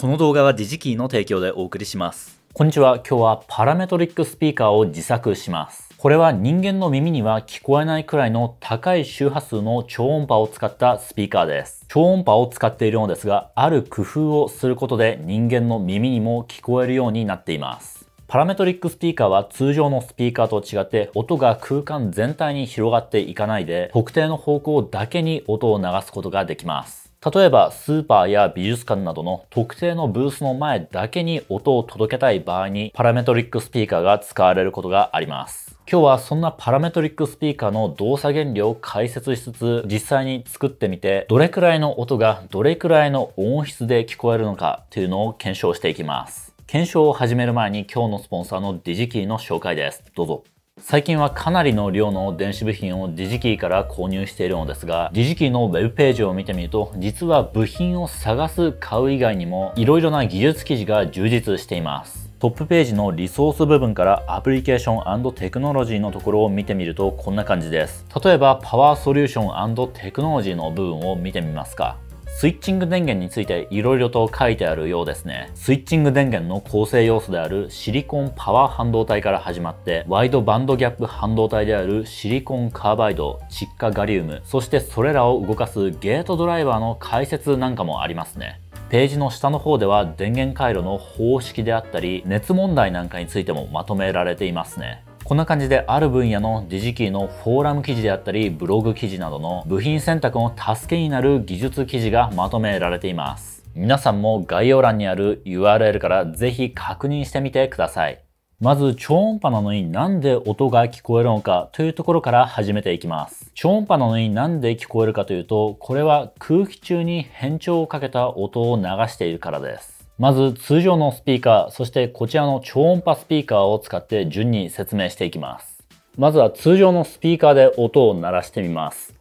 この動画はディジキーの提供でお送りします。こんにちは。今日はパラメトリックスピーカーを自作します。これは人間の耳には聞こえないくらいの高い周波数の超音波を使ったスピーカーです。超音波を使っているのですが、ある工夫をすることで人間の耳にも聞こえるようになっています。パラメトリックスピーカーは通常のスピーカーと違って音が空間全体に広がっていかないで特定の方向だけに音を流すことができます。例えばスーパーや美術館などの特定のブースの前だけに音を届けたい場合にパラメトリックスピーカーが使われることがあります。今日はそんなパラメトリックスピーカーの動作原理を解説しつつ実際に作ってみてどれくらいの音がどれくらいの音質で聞こえるのかというのを検証していきます。検証を始める前に今日のスポンサーのディジキーの紹介です。どうぞ。最近はかなりの量の電子部品をディジキーから購入しているのですが、ディジキーの web ページを見てみると、実は部品を探す、買う以外にも、いろいろな技術記事が充実しています。トップページのリソース部分からアプリケーションテクノロジーのところを見てみるとこんな感じです。例えばパワーソリューションテクノロジーの部分を見てみますか。スイッチング電源について色々と書いてあるようですね。スイッチング電源の構成要素であるシリコンパワー半導体から始まって、ワイドバンドギャップ半導体であるシリコンカーバイド、窒化ガリウム、そしてそれらを動かすゲートドライバーの解説なんかもありますね。ページの下の方では電源回路の方式であったり、熱問題なんかについてもまとめられていますね。こんな感じである分野のジキーのフォーラム記事であったりブログ記事などの部品選択の助けになる技術記事がまとめられています皆さんも概要欄にある URL からぜひ確認してみてくださいまず超音波なのになんで音が聞こえるのかというところから始めていきます。超音波なのになんで聞こえるかというと、これは空気中に変調をかけた音を流しているからです。まず通常のスピーカー、そしてこちらの超音波スピーカーを使って順に説明していきます。まずは通常のスピーカーで音を鳴らしてみます。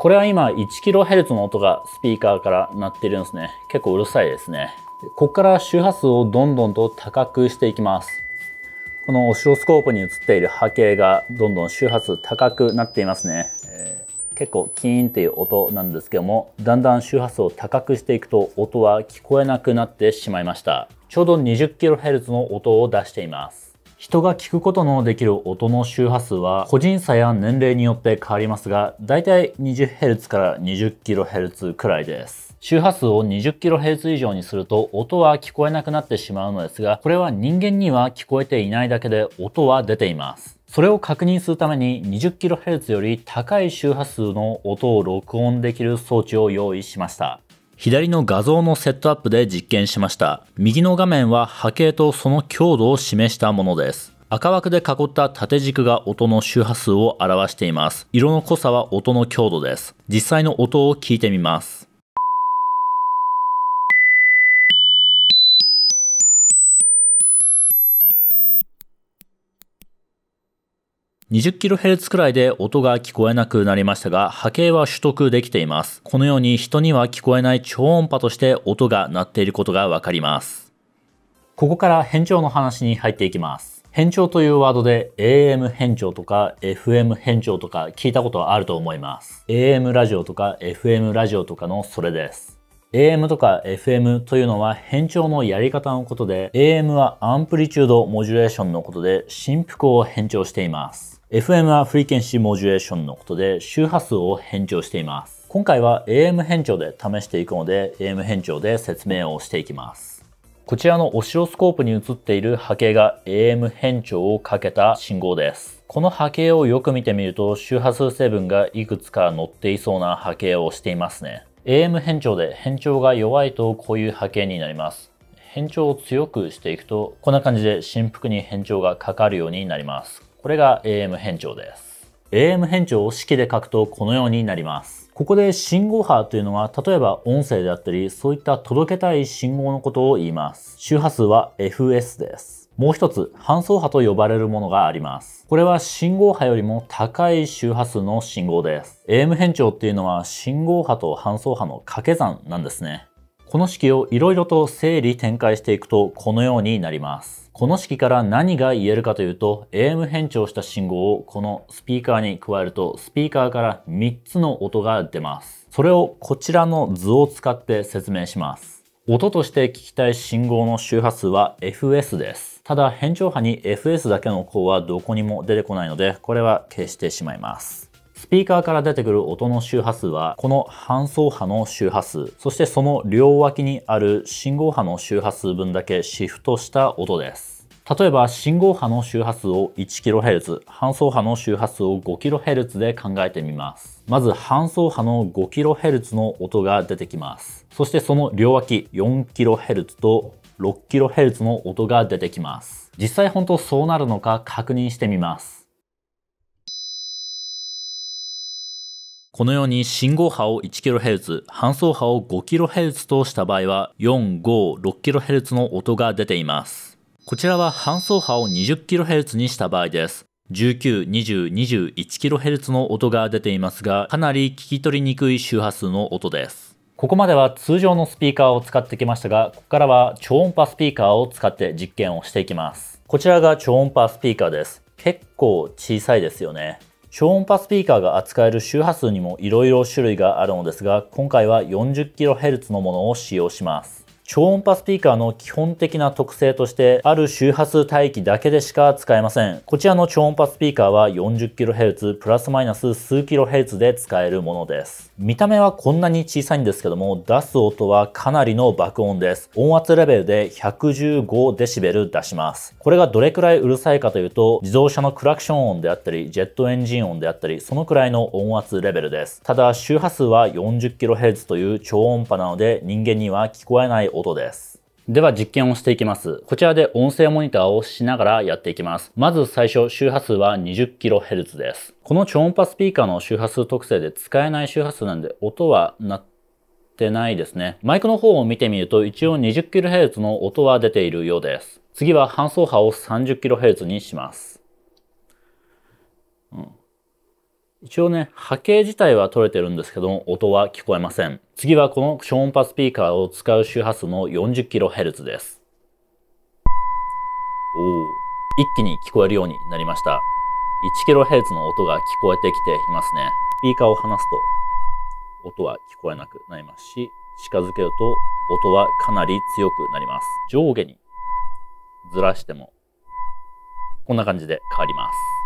これは今 1kHz の音がスピーカーから鳴ってるんですね。結構うるさいですね。ここから周波数をどんどんと高くしていきます。このオシロスコープに映っている波形がどんどん周波数高くなっていますね。結構キーンっていう音なんですけどもだんだん周波数を高くしていくと音は聞こえなくなってしまいましたちょうど 20kHz の音を出しています人が聞くことのできる音の周波数は個人差や年齢によって変わりますがだいたい 20Hz から 20kHz くらいです周波数を 20kHz 以上にすると音は聞こえなくなってしまうのですがこれは人間には聞こえていないだけで音は出ていますそれを確認するために 20kHz より高い周波数の音を録音できる装置を用意しました。左の画像のセットアップで実験しました。右の画面は波形とその強度を示したものです。赤枠で囲った縦軸が音の周波数を表しています。色の濃さは音の強度です。実際の音を聞いてみます。20kHz くらいで音が聞こえなくなりましたが、波形は取得できています。このように人には聞こえない超音波として音が鳴っていることがわかります。ここから変調の話に入っていきます。変調というワードで AM 変調とか FM 変調とか聞いたことあると思います。AM ラジオとか FM ラジオとかのそれです。AM とか FM というのは変調のやり方のことで AM はアンプリチュードモジュレーションのことで振幅を変調しています。FM はフリケンシーモジュレーションのことで周波数を変調しています。今回は AM 変調で試していくので AM 変調で説明をしていきます。こちらのオシロスコープに映っている波形が AM 変調をかけた信号です。この波形をよく見てみると周波数成分がいくつか乗っていそうな波形をしていますね。AM 変調で変調が弱いとこういう波形になります。変調を強くしていくとこんな感じで振幅に変調がかかるようになります。これが AM 変調です。AM 変調を式で書くとこのようになります。ここで信号波というのは、例えば音声であったり、そういった届けたい信号のことを言います。周波数は FS です。もう一つ、搬送波と呼ばれるものがあります。これは信号波よりも高い周波数の信号です。AM 変調っていうのは信号波と搬送波の掛け算なんですね。この式をいろいろと整理展開していくとこのようになります。この式から何が言えるかというと、AM 変調した信号をこのスピーカーに加えると、スピーカーから3つの音が出ます。それをこちらの図を使って説明します。音として聞きたい信号の周波数は FS です。ただ変調波に FS だけの項はどこにも出てこないので、これは消してしまいます。スピーカーから出てくる音の周波数は、この半層波の周波数、そしてその両脇にある信号波の周波数分だけシフトした音です。例えば信号波の周波数を 1kHz、半層波の周波数を 5kHz で考えてみます。まず半層波の 5kHz の音が出てきます。そしてその両脇 4kHz と 6kHz の音が出てきます。実際本当そうなるのか確認してみます。このように信号波を 1kHz、半送波を 5kHz とした場合は、4、5、6kHz の音が出ています。こちらは半送波を 20kHz にした場合です。19、20、21kHz の音が出ていますが、かなり聞き取りにくい周波数の音です。ここまでは通常のスピーカーを使ってきましたが、ここからは超音波スピーカーを使って実験をしていきます。こちらが超音波スピーカーです。結構小さいですよね。超音波スピーカーが扱える周波数にも色々種類があるのですが、今回は 40kHz のものを使用します。超音波スピーカーの基本的な特性として、ある周波数帯域だけでしか使えません。こちらの超音波スピーカーは 40kHz プラスマイナス数 kHz で使えるものです。見た目はこんなに小さいんですけども、出す音はかなりの爆音です。音圧レベルで1 1 5デシベル出します。これがどれくらいうるさいかというと、自動車のクラクション音であったり、ジェットエンジン音であったり、そのくらいの音圧レベルです。ただ、周波数は 40kHz という超音波なので、人間には聞こえない音です。では実験をしていきます。こちらで音声モニターをしながらやっていきます。まず最初、周波数は 20kHz です。この超音波スピーカーの周波数特性で使えない周波数なんで音は鳴ってないですね。マイクの方を見てみると一応 20kHz の音は出ているようです。次は半走波を 30kHz にします。うん一応ね、波形自体は取れてるんですけど音は聞こえません。次はこの超音波スピーカーを使う周波数の 40kHz です。お一気に聞こえるようになりました。1kHz の音が聞こえてきていますね。スピーカーを離すと音は聞こえなくなりますし、近づけると音はかなり強くなります。上下にずらしてもこんな感じで変わります。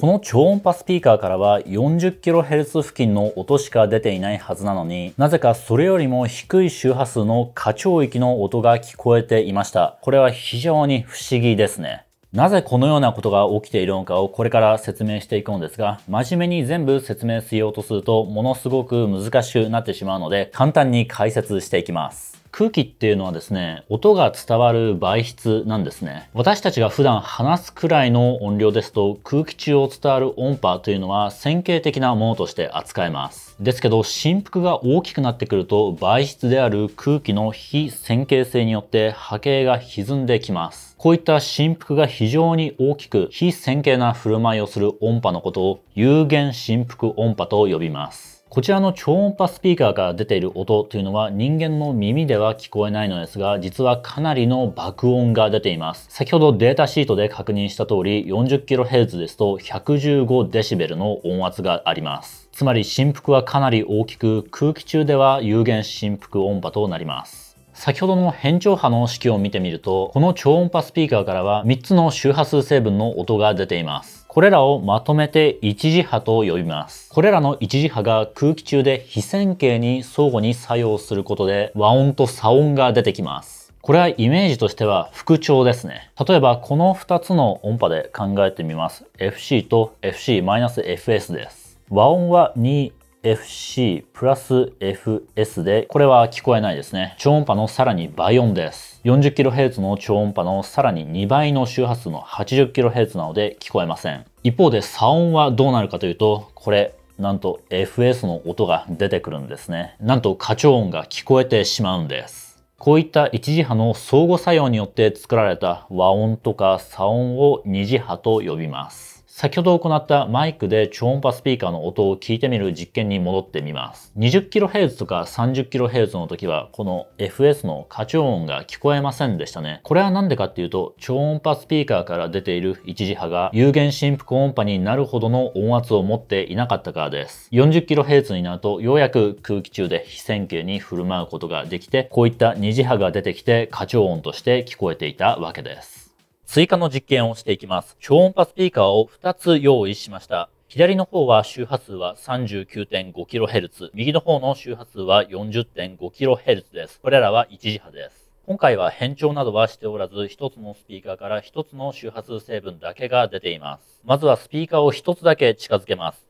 この超音波スピーカーからは 40kHz 付近の音しか出ていないはずなのに、なぜかそれよりも低い周波数の過聴域の音が聞こえていました。これは非常に不思議ですね。なぜこのようなことが起きているのかをこれから説明していくのですが、真面目に全部説明しようとするとものすごく難しくなってしまうので、簡単に解説していきます。空気っていうのはですね、音が伝わる媒質なんですね。私たちが普段話すくらいの音量ですと、空気中を伝わる音波というのは線形的なものとして扱えます。ですけど、振幅が大きくなってくると、媒質である空気の非線形性によって波形が歪んできます。こういった振幅が非常に大きく、非線形な振る舞いをする音波のことを有限振幅音波と呼びます。こちらの超音波スピーカーから出ている音というのは人間の耳では聞こえないのですが、実はかなりの爆音が出ています。先ほどデータシートで確認した通り 40kHz ですと 115dB の音圧があります。つまり振幅はかなり大きく、空気中では有限振幅音波となります。先ほどの変調波の式を見てみると、この超音波スピーカーからは3つの周波数成分の音が出ています。これらをまとめて一次波と呼びます。これらの一時波が空気中で非線形に相互に作用することで和音と左音が出てきます。これはイメージとしては副調ですね。例えばこの2つの音波で考えてみます。FC と FC-FS です。和音は2 FC プラス FS で、これは聞こえないですね。超音波のさらに倍音です。40kHz の超音波のさらに2倍の周波数の 80kHz なので聞こえません。一方で差音はどうなるかというと、これ、なんと FS の音が出てくるんですね。なんと過超音が聞こえてしまうんです。こういった一次波の相互作用によって作られた和音とか差音を二次波と呼びます。先ほど行ったマイクで超音波スピーカーの音を聞いてみる実験に戻ってみます。20kHz とか 30kHz の時はこの FS の過超音が聞こえませんでしたね。これは何でかっていうと超音波スピーカーから出ている一次波が有限振幅音波になるほどの音圧を持っていなかったからです。40kHz になるとようやく空気中で非線形に振る舞うことができてこういった二次波が出てきて過超音として聞こえていたわけです。追加の実験をしていきます。超音波スピーカーを2つ用意しました。左の方は周波数は 39.5kHz、右の方の周波数は 40.5kHz です。これらは一時波です。今回は変調などはしておらず、1つのスピーカーから1つの周波数成分だけが出ています。まずはスピーカーを1つだけ近づけます。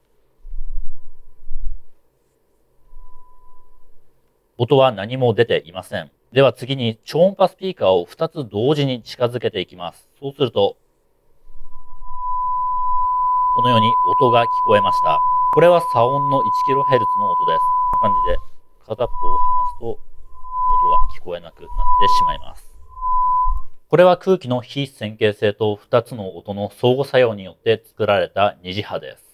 音は何も出ていません。では次に超音波スピーカーを2つ同時に近づけていきます。そうすると、このように音が聞こえました。これは騒音の 1kHz の音です。こんな感じで片っぽを離すと音が聞こえなくなってしまいます。これは空気の非線形性と2つの音の相互作用によって作られた二次波です。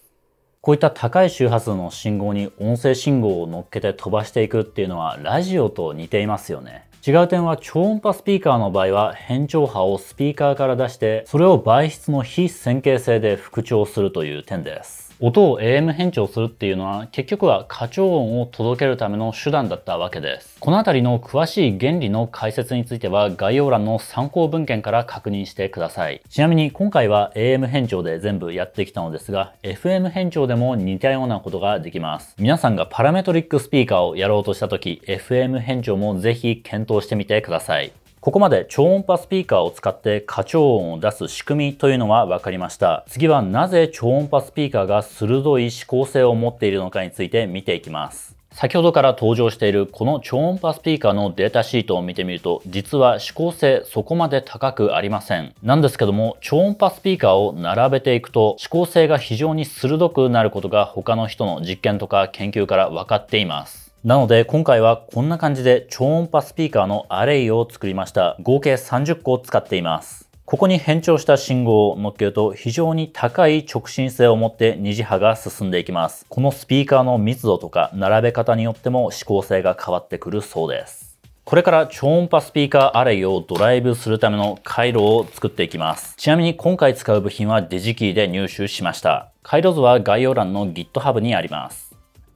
こういった高い周波数の信号に音声信号を乗っけて飛ばしていくっていうのはラジオと似ていますよね。違う点は超音波スピーカーの場合は変調波をスピーカーから出してそれを媒質の非線形性で復調するという点です。音を AM 変調するっていうのは結局は過調音を届けるための手段だったわけです。この辺りの詳しい原理の解説については概要欄の参考文献から確認してください。ちなみに今回は AM 変調で全部やってきたのですが FM 変調でも似たようなことができます。皆さんがパラメトリックスピーカーをやろうとした時 FM 変調もぜひ検討してみてください。ここまで超音波スピーカーを使って過超音を出す仕組みというのは分かりました。次はなぜ超音波スピーカーが鋭い指向性を持っているのかについて見ていきます。先ほどから登場しているこの超音波スピーカーのデータシートを見てみると実は指向性そこまで高くありませんなんですけども超音波スピーカーを並べていくと指向性が非常に鋭くなることが他の人の実験とか研究から分かっていますなので今回はこんな感じで超音波スピーカーのアレイを作りました。合計30個を使っています。ここに変調した信号を乗っけると非常に高い直進性を持って二次波が進んでいきます。このスピーカーの密度とか並べ方によっても指向性が変わってくるそうです。これから超音波スピーカーアレイをドライブするための回路を作っていきます。ちなみに今回使う部品はデジキーで入手しました。回路図は概要欄の GitHub にあります。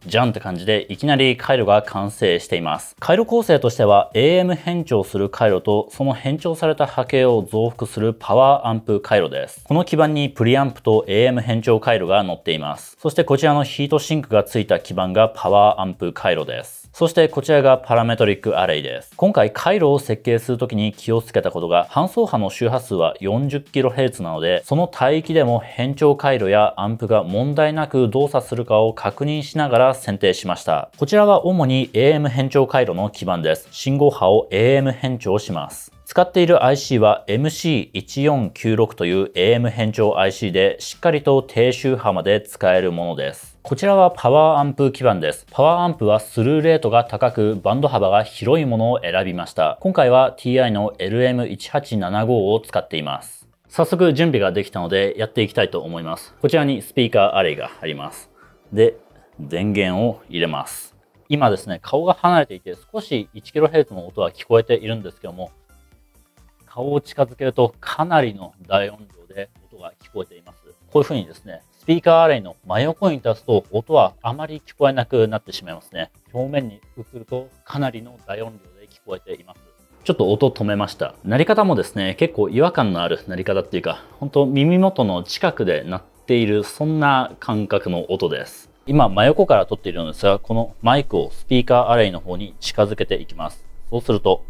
じゃんって感じでいきなり回路が完成しています。回路構成としては AM 変調する回路とその変調された波形を増幅するパワーアンプ回路です。この基板にプリアンプと AM 変調回路が載っています。そしてこちらのヒートシンクがついた基板がパワーアンプ回路です。そしてこちらがパラメトリックアレイです。今回回路を設計するときに気をつけたことが、搬送波の周波数は 40kHz なので、その帯域でも変調回路やアンプが問題なく動作するかを確認しながら選定しました。こちらは主に AM 変調回路の基板です。信号波を AM 変調します。使っている IC は MC1496 という AM 変調 IC でしっかりと低周波まで使えるものです。こちらはパワーアンプ基板です。パワーアンプはスルーレートが高く、バンド幅が広いものを選びました。今回は TI の LM1875 を使っています。早速準備ができたのでやっていきたいと思います。こちらにスピーカーアレイがあります。で、電源を入れます。今ですね、顔が離れていて少し 1kHz の音は聞こえているんですけども、顔を近づけるとかなりの大音量で音が聞こえています。こういう風にですね、ピーカーアレイの真横に立つと音はあまり聞こえなくなってしまいますね。表面に映るとかなりの大音量で聞こえています。ちょっと音止めました。鳴り方もですね、結構違和感のある鳴り方っていうか、本当耳元の近くで鳴っている、そんな感覚の音です。今、真横から撮っているのですが、このマイクをスピーカーアレイの方に近づけていきます。そうすると、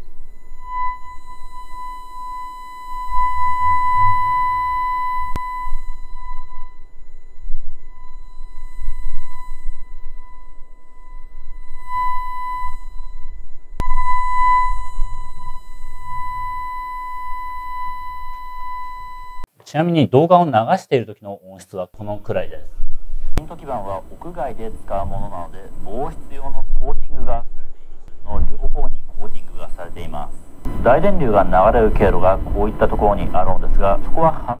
ちなみに動画を流している時の音質はこのくらいですント基板は屋外で使うものなので防湿用のコーティングがの両方にコーティングがされています大電流が流れる経路がこういったところにあるのですがそこは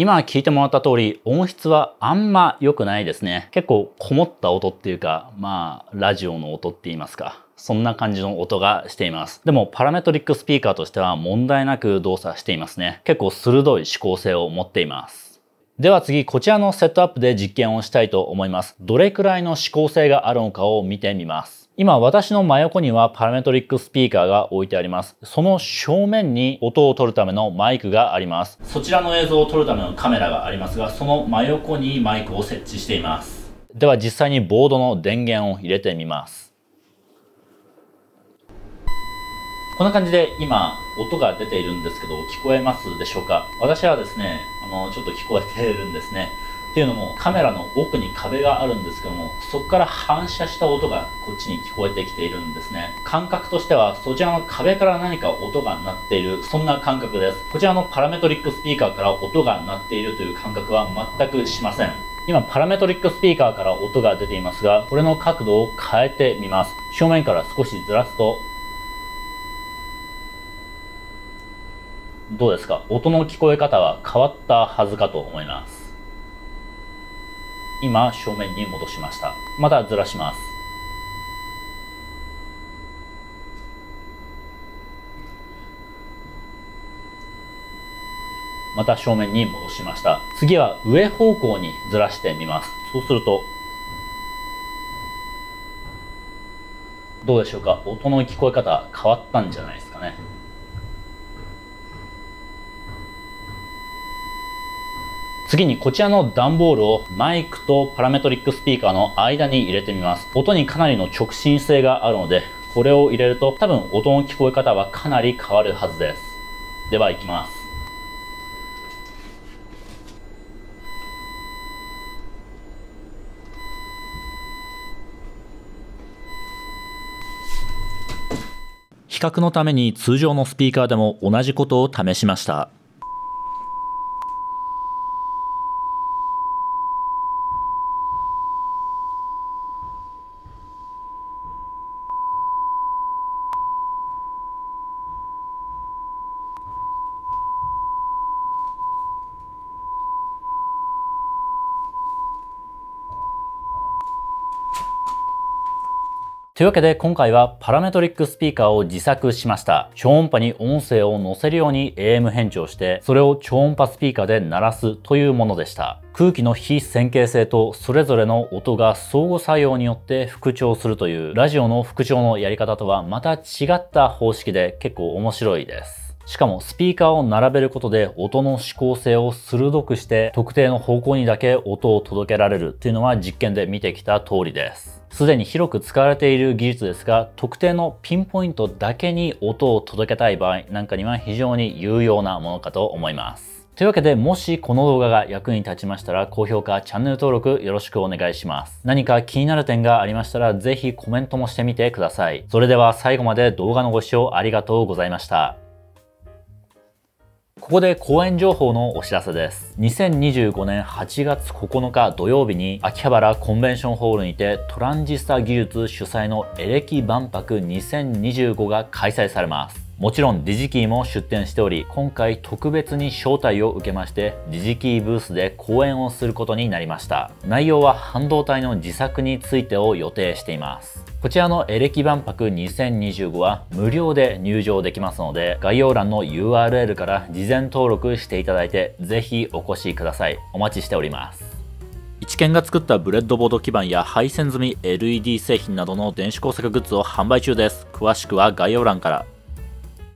今聞いてもらった通り音質はあんま良くないですね。結構こもった音っていうか、まあラジオの音って言いますか。そんな感じの音がしています。でもパラメトリックスピーカーとしては問題なく動作していますね。結構鋭い指向性を持っています。では次、こちらのセットアップで実験をしたいと思います。どれくらいの指向性があるのかを見てみます。今私の真横にはパラメトリックスピーカーが置いてあります。その正面に音を取るためのマイクがあります。そちらの映像を撮るためのカメラがありますが、その真横にマイクを設置しています。では実際にボードの電源を入れてみます。こんな感じで今音が出ているんですけど聞こえますでしょうか私はですね、あの、ちょっと聞こえているんですね。っていうのもカメラの奥に壁があるんですけどもそこから反射した音がこっちに聞こえてきているんですね感覚としてはそちらの壁から何か音が鳴っているそんな感覚ですこちらのパラメトリックスピーカーから音が鳴っているという感覚は全くしません今パラメトリックスピーカーから音が出ていますがこれの角度を変えてみます正面から少しずらすとどうですか音の聞こえ方は変わったはずかと思います今正面に戻しましたまたずらしますまた正面に戻しました次は上方向にずらしてみますそうするとどうでしょうか音の聞こえ方変わったんじゃないですかね次にこちらの段ボールをマイクとパラメトリックスピーカーの間に入れてみます。音にかなりの直進性があるので、これを入れると多分音の聞こえ方はかなり変わるはずです。では行きます。比較のために通常のスピーカーでも同じことを試しました。というわけで今回はパラメトリックスピーカーを自作しました。超音波に音声を乗せるように AM 変調して、それを超音波スピーカーで鳴らすというものでした。空気の非線形性とそれぞれの音が相互作用によって復調するというラジオの復調のやり方とはまた違った方式で結構面白いです。しかもスピーカーを並べることで音の指向性を鋭くして特定の方向にだけ音を届けられるっていうのは実験で見てきた通りです。すでに広く使われている技術ですが、特定のピンポイントだけに音を届けたい場合なんかには非常に有用なものかと思います。というわけで、もしこの動画が役に立ちましたら、高評価、チャンネル登録よろしくお願いします。何か気になる点がありましたら、ぜひコメントもしてみてください。それでは最後まで動画のご視聴ありがとうございました。ここで公演情報のお知らせです。2025年8月9日土曜日に秋葉原コンベンションホールにてトランジスタ技術主催のエレキ万博2025が開催されます。もちろんディジキーも出展しており、今回特別に招待を受けまして、ディジキーブースで講演をすることになりました。内容は半導体の自作についてを予定しています。こちらのエレキ万博2025は無料で入場できますので、概要欄の URL から事前登録していただいて、ぜひお越しください。お待ちしております。一軒が作ったブレッドボード基板や配線済み LED 製品などの電子工作グッズを販売中です。詳しくは概要欄から。